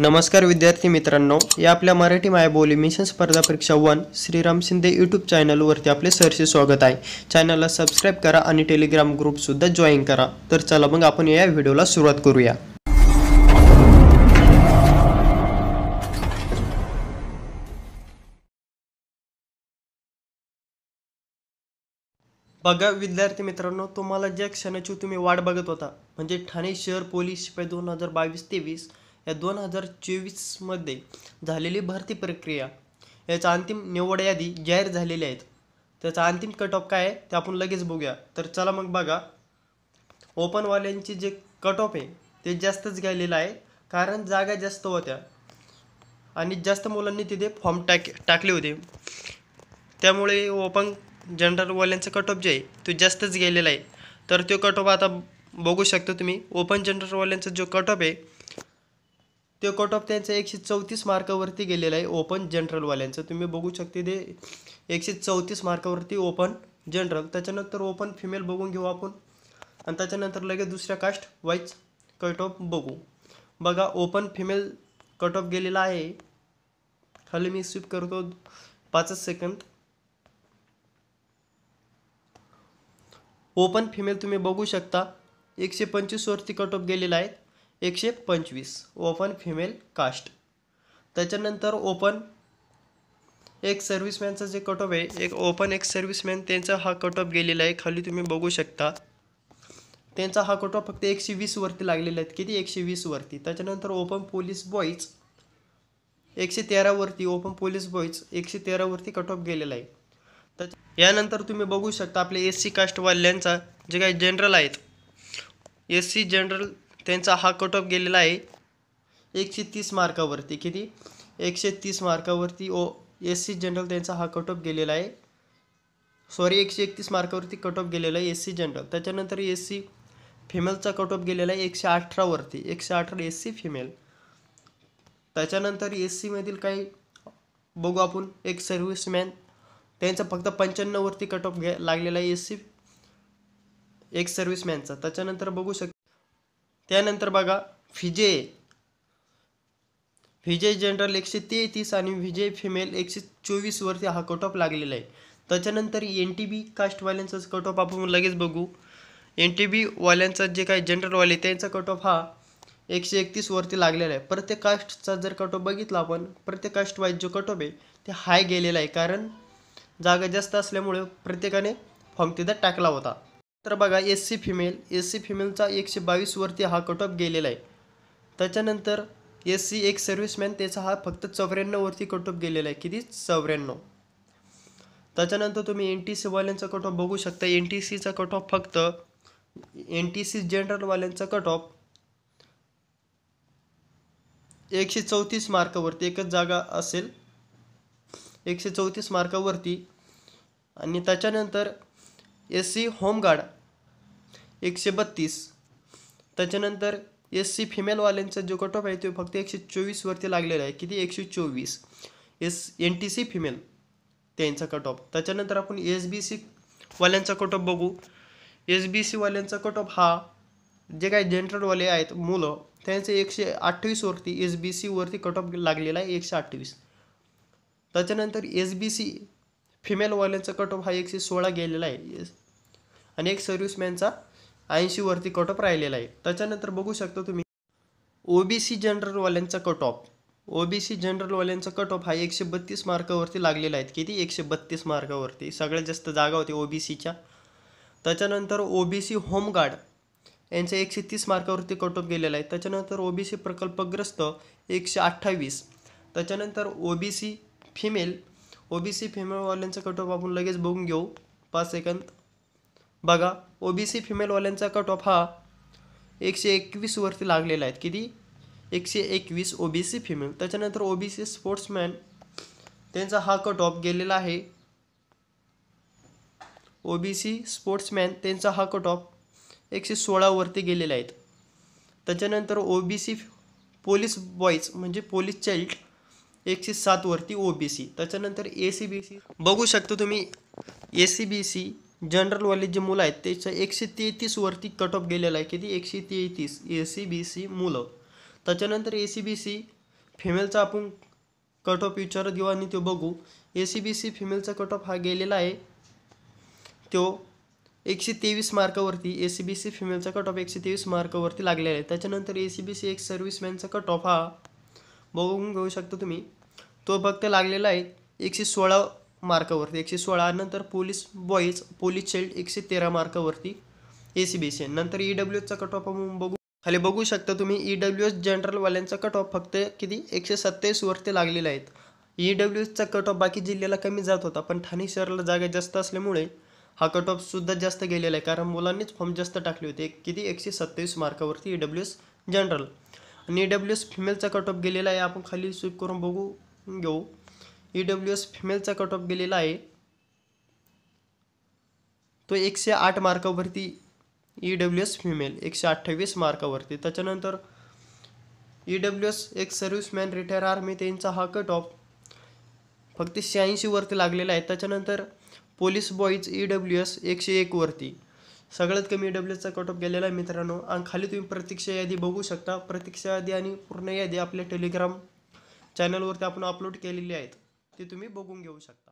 नमस्कार विद्यार्थी मित्रांनो या आपल्या मराठी मायबोली मिशन स्पर्धा परीक्षा वन श्रीराम शिंदे चॅनल चॅनलवरती आपले सरसे स्वागत आहे चॅनलला सबस्क्राईब करा आणि टेलिग्राम ग्रुपसुद्धा जॉईन करा तर चला मग आपण या व्हिडिओला सुरुवात करूया बघा विद्यार्थी मित्रांनो तुम्हाला ज्या क्षणाची तुम्ही वाट बघत होता म्हणजे ठाणे शहर पोलीस शिपाई दोन हजार बावीस तेवीस या दोन हजार चोवीसमध्ये झालेली भरती प्रक्रिया याचा अंतिम निवड यादी जाहीर झालेली आहेत त्याचा अंतिम कट ऑफ काय आहे ते आपण लगेच बघूया तर चला मग बघा ओपनवाल्यांचे जे कट ऑफ आहे ते जास्तच गेलेलं आहे कारण जागा जास्त होत्या आणि जास्त मुलांनी तिथे फॉर्म टाक टाकले होते त्यामुळे ओपन जनरलवाल्यांचा कट ऑफ जे आहे तो जास्तच गेलेला आहे तर तो कट ऑफ आता बघू शकता तुम्ही ओपन जनरलवाल्यांचा जो कट ऑफ आहे ते कट ऑफ त्यांचं एकशे चौतीस मार्कावरती गेलेलं आहे ओपन जनरलवाल्यांचं तुम्ही बघू शकते ते एकशे चौतीस मार्कावरती ओपन जनरल त्याच्यानंतर ओपन फिमेल बघून घेऊ आपण आणि त्याच्यानंतर लगेच दुसऱ्या कास्ट वाईज कट ऑफ बघू बघा ओपन फिमेल कट ऑफ गेलेला आहे खाली मी स्विप करतो पाचच सेकंद ओपन फिमेल तुम्ही बघू शकता एकशे पंचवीसवरती कट ऑफ गेलेला आहे एकशे पंचवीस ओपन फिमेल कास्ट त्याच्यानंतर ओपन एक सर्व्हिसमॅनचा जे कट ऑफ आहे एक ओपन एक सर्व्हिसमॅन त्यांचा हा कट ऑफ गेलेला आहे खाली तुम्ही बघू शकता त्यांचा हा कट ऑफ फक्त एकशे वीसवरती लागलेला आहेत किती एकशे वीसवरती त्याच्यानंतर ओपन पोलीस बॉईज एकशे तेरावरती ओपन पोलीस बॉईज एकशे तेरावरती कट ऑफ गेलेला आहे त्यानंतर यानंतर तुम्ही बघू शकता आपले एस सी कास्टवाल्यांचा जे काही जनरल आहेत एस सी जनरल त्यांचा हा कट ऑफ गेलेला आहे एकशे तीस मार्कावरती किती एकशे तीस मार्कावरती ओ एस सी जनरल त्यांचा हा कट ऑफ गेलेला आहे सॉरी एकशे एकतीस मार्कावरती कट ऑफ गेलेला आहे एस सी जनरल त्याच्यानंतर एस सी फिमेलचा कट ऑफ गेलेला आहे एकशे अठरावरती एकशे अठरा एस सी फिमेल त्याच्यानंतर एस सीमधील काही बघू आपण एक सर्व्हिसमॅन त्यांचा फक्त पंच्याण्णववरती कट ऑफ घ्या लागलेला आहे एस सी एक सर्व्हिसमॅनचा त्याच्यानंतर बघू शक त्यानंतर बघा फिजे विजय जनरल एकशे तेहतीस आणि विजय फिमेल एकशे चोवीसवरती हा कट ऑफ लागलेला आहे त्याच्यानंतर एन टी बी कास्टवाल्यांचा कट ऑफ आपण लगेच बघू एन टी बीवाल्यांचा जे काही जनरलवाले त्यांचा कट ऑफ हा एकशे एकतीसवरती लागलेला आहे प्रत्येक कास्टचा जर कट ऑफ बघितला आपण प्रत्येक कास्ट वाईज जो कट ऑफ आहे ते हाय गेलेला आहे कारण जागा जास्त असल्यामुळे प्रत्येकाने फॉर्म तिथं टाकला होता तर बघा S C female S C फिमेलचा एकशे बावीसवरती हा कट ऑफ गेलेला आहे त्याच्यानंतर एस सी एक सर्व्हिसमॅन त्याचा हा फक्त चौऱ्याण्णववरती कट ऑफ गेलेला आहे किती चौऱ्याण्णव त्याच्यानंतर तुम्ही एन टी सीवाल्यांचा कट ऑफ बघू शकता एन टी सीचा कट ऑफ फक्त एन टी सी जनरलवाल्यांचा कट ऑफ एकशे चौतीस मार्कावरती एकच जागा असेल एकशे चौतीस मार्कावरती आणि त्याच्यानंतर एस सी होमगार्ड एकशे बत्तीस त्याच्यानंतर एस सी फिमेलवाल्यांचा जो कट ऑफ आहे तो फक्त एकशे चोवीसवरती लागलेला आहे किती एकशे चोवीस S N T C female त्यांचा कट ऑफ त्याच्यानंतर आपण एस बी सी वाल्यांचा कट ऑफ बघू एस बी सी वाल्यांचा कट ऑफ हा जे काही जनरलवाले आहेत मुलं त्यांचे एकशे अठ्ठावीसवरती एस बी सीवरती कट ऑफ लागलेला आहे एकशे अठ्ठावीस त्याच्यानंतर एस बी सी फिमेलवाल्यांचा कट ऑफ हा एकशे सोळा गेलेला आहे आणि एक सर्व्हिसमॅनचा वरती कट ऑफ राहिलेला आहे त्याच्यानंतर बघू शकता तुम्ही ओबीसी जनरलवाल्यांचा कट ऑफ ओबीसी जनरलवाल्यांचा कट ऑफ हा एकशे बत्तीस मार्कावरती लागलेला आहे किती एकशे बत्तीस मार्कावरती सगळ्यात जास्त जागा होती ओबीसीच्या त्याच्यानंतर ओबीसी होमगार्ड यांचा एकशे तीस मार्कावरती कट ऑफ गेलेला आहे त्याच्यानंतर ओबीसी प्रकल्पग्रस्त एकशे अठ्ठावीस त्याच्यानंतर ओबीसी फिमेल ओबीसी फिमेलवाल्यांचा कट ऑफ आपण लगेच बघून घेऊ पाच सेकंद बघा ओबीसी फिमेलवाल्यांचा कट ऑफ हा एकशे एकवीसवरती लागलेला आहे किती एकशे एकवीस ओबीसी फिमेल त्याच्यानंतर ओबीसी स्पोर्ट्समॅन त्यांचा हा कट ऑफ गेलेला आहे ओबीसी स्पोर्ट्समॅन त्यांचा हा कट ऑफ एकशे सोळावरती गेलेला आहेत त्याच्यानंतर ओबीसी पोलीस बॉईज म्हणजे पोलीस चाइल्ड एकशे सातवरती ओबीसी त्याच्यानंतर ए सी बी सी बघू शकता तुम्ही ए सी बी सी जनरलवाले जे मुलं आहेत त्याचं एकशे तेहतीसवरती कट ऑफ गेलेला आहे किती एकशे तेहतीस ए सी बी सी मुलं त्याच्यानंतर ए सी बी सी फिमेलचा आपण कट ऑफ विचारत घेऊ आणि तो बघू ए सी बी सी फिमेलचा कट ऑफ हा गेलेला आहे तो एकशे तेवीस मार्कावरती ए सी बी सी फिमेलचा कट ऑफ एकशे तेवीस मार्कावरती लागलेला आहे त्याच्यानंतर ए सी बी सी एक सर्व्हिसमॅनचा कट ऑफ हा बघून घेऊ शकता तुम्ही तो फक्त लागलेला आहे एकशे सोळा मार्कावरती एकशे सोळा नंतर पोलीस बॉईज पोलीस चाइल्ड एकशे तेरा मार्कावरती ए सी बी सी नंतर ई डब्ल्यू कट ऑफ बघू खाली बघू शकता तुम्ही ई डब्ल्यू एस जनरलवाल्यांचा कट ऑफ फक्त किती एकशे सत्तावीसवरती लागलेला आहेत ई डब्ल्यू एसचा कट ऑफ बाकी जिल्ह्याला कमी जात होता पण ठाणे शहराला जागा जास्त असल्यामुळे हा कट सुद्धा जास्त गेलेला आहे कारण मुलांनीच फॉर्म जास्त टाकले होते किती एकशे सत्तावीस मार्कावरती ई डब्ल्यू एस जनरल आणि ई डब्ल्यू एस फिमेलचा कट ऑफ गेलेला आहे आपण खाली स्वीप करून बघू घेऊ ई डब्ल्यू एस फिमेलचा कट ऑफ गेलेला आहे तो एकशे आठ मार्कावरती ई डब्ल्यू एस फिमेल एकशे अठ्ठावीस मार्कावरती त्याच्यानंतर ई डब्ल्यू एस एक सर्व्हिसमॅन रिटायर आर्मी त्यांचा हा कट ऑफ फक्त शहाऐंशीवरती लागलेला आहे त्याच्यानंतर police boys E W S एकशे एकवरती सगळ्यात कमी ई डब्ल्यू एसचा कट ऑफ गेलेला आहे मित्रांनो आणि खाली तुम्ही प्रतीक्षा यादी बघू शकता प्रतीक्षा यादी आणि पूर्ण यादी आपल्या टेलिग्राम चॅनलवरती आपण अपलोड केलेली आहेत ते तुम्ही बघून घेऊ शकता